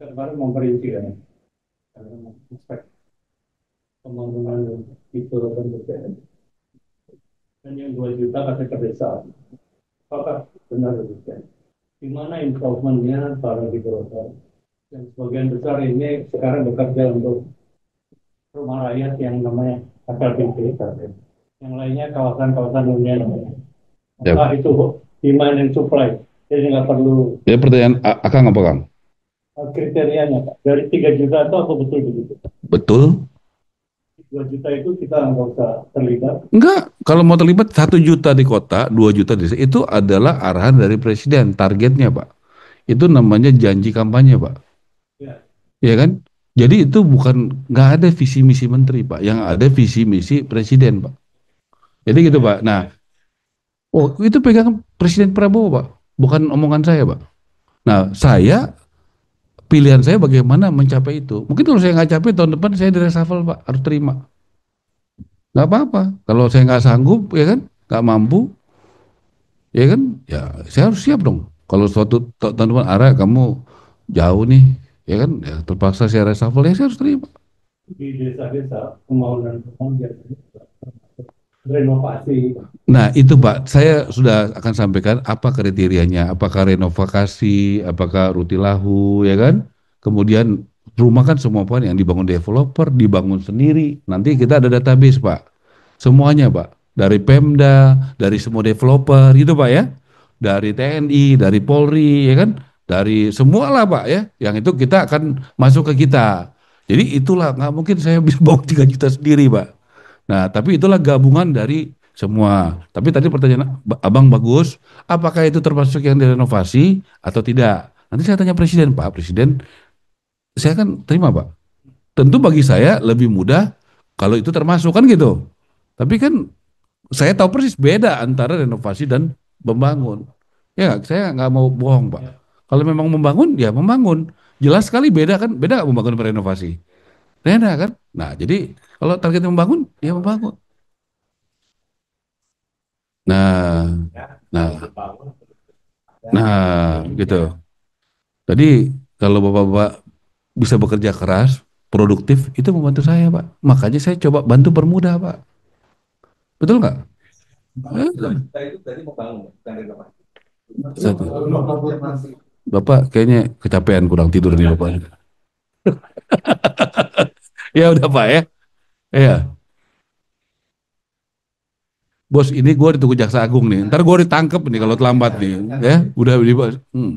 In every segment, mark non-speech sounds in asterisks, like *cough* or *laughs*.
baru memperinci ya kan. aspek pembangunan itu dan dan yang 2 juta kasih ke desa apakah benar demikian di mana improvementnya para di dan sebagian besar ini sekarang bekerja untuk rumah rakyat yang namanya HKBP yang lainnya kawasan-kawasan dunia yep. Ya. itu demand and supply jadi nggak perlu ya pertanyaan akan apa kang kriterianya Pak? Dari 3 juta itu apa betul begitu? Betul. 2 juta itu kita nggak usah terlibat? Enggak. Kalau mau terlibat 1 juta di kota, 2 juta di desa, itu adalah arahan dari Presiden, targetnya Pak. Itu namanya janji kampanye Pak. Ya. Iya kan? Jadi itu bukan nggak ada visi misi menteri pak, yang ada visi misi presiden pak. Jadi gitu pak. Nah, oh itu pegang presiden Prabowo pak, bukan omongan saya pak. Nah saya pilihan saya bagaimana mencapai itu. Mungkin kalau saya nggak capai tahun depan saya reshuffle pak harus terima. Nggak apa-apa. Kalau saya nggak sanggup ya kan, nggak mampu, ya kan, ya saya harus siap dong. Kalau suatu tahun depan arah kamu jauh nih, ya kan, ya, terpaksa saya reshuffle ya saya harus terima. Di desa-desa pembangunan pembangunan renovasi. Nah itu Pak, saya sudah akan sampaikan apa kriterianya, apakah renovasi, apakah rutilahu, ya kan? Kemudian rumah kan semua pun yang dibangun developer, dibangun sendiri. Nanti kita ada database Pak, semuanya Pak. Dari Pemda, dari semua developer, gitu Pak ya. Dari TNI, dari Polri, ya kan? Dari semua lah Pak ya, yang itu kita akan masuk ke kita. Jadi itulah nggak mungkin saya *laughs* bisa bawa 3 juta sendiri Pak. Nah, tapi itulah gabungan dari semua. Tapi tadi pertanyaan Abang bagus, apakah itu termasuk yang direnovasi atau tidak? Nanti saya tanya Presiden, Pak Presiden, saya kan terima Pak. Tentu bagi saya lebih mudah kalau itu termasuk kan gitu. Tapi kan saya tahu persis beda antara renovasi dan membangun. Ya saya nggak mau bohong Pak. Ya. Kalau memang membangun ya membangun. Jelas sekali beda kan, beda membangun renovasi. Beda kan? Nah, jadi kalau targetnya membangun, dia ya membangun. Nah, ya, nah, ya. nah, gitu. Tadi kalau bapak-bapak bisa bekerja keras, produktif, itu membantu saya, Pak. Makanya saya coba bantu permuda, Pak. Betul nggak? Satu. Bapak kayaknya kecapean kurang tidur nih Bapak. *laughs* *laughs* ya udah Pak ya. ya Bos ini gue ditunggu jaksa agung nih. Ntar gue ditangkep nih kalau terlambat nih. Ya, udah di hmm.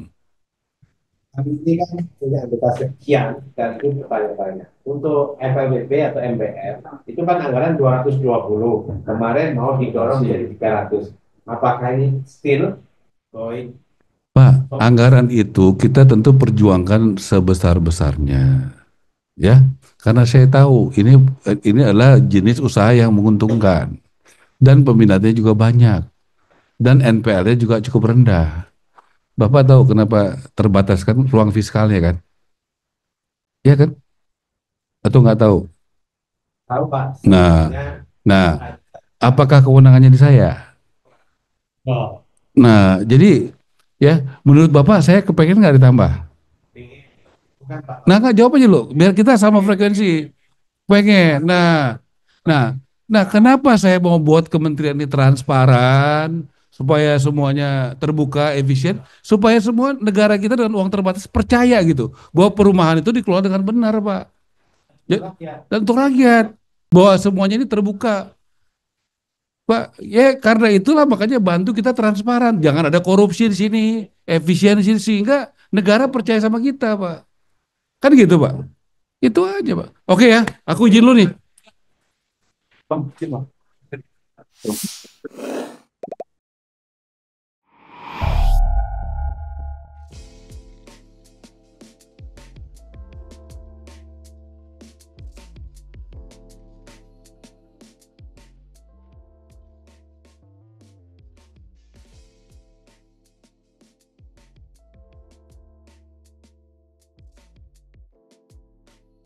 Tapi ini kan punya anggota sekian dan itu bertanya-tanya. Untuk FLBP atau MBR itu kan anggaran 220. Kemarin mau didorong menjadi 300. Apakah ini still going? Pak, anggaran itu kita tentu perjuangkan sebesar-besarnya ya karena saya tahu ini ini adalah jenis usaha yang menguntungkan dan peminatnya juga banyak dan NPL-nya juga cukup rendah. Bapak tahu kenapa terbatas kan ruang fiskalnya kan? Ya kan? Atau nggak tahu? Tahu Pak. Nah, nah, apakah kewenangannya di saya? Oh. Nah, jadi ya menurut Bapak saya kepengen nggak ditambah? Nah, nggak jawab aja lo, biar kita sama frekuensi. Pengen. Nah, nah, nah, kenapa saya mau buat kementerian ini transparan supaya semuanya terbuka, efisien, supaya semua negara kita dengan uang terbatas percaya gitu bahwa perumahan itu dikelola dengan benar, Pak. Ya, dan untuk rakyat bahwa semuanya ini terbuka. Pak, ya karena itulah makanya bantu kita transparan. Jangan ada korupsi di sini, efisiensi sehingga negara percaya sama kita, Pak. Kan gitu, Pak. Itu aja, Pak. Oke ya, aku izin lu nih. Bang, izin, Bang.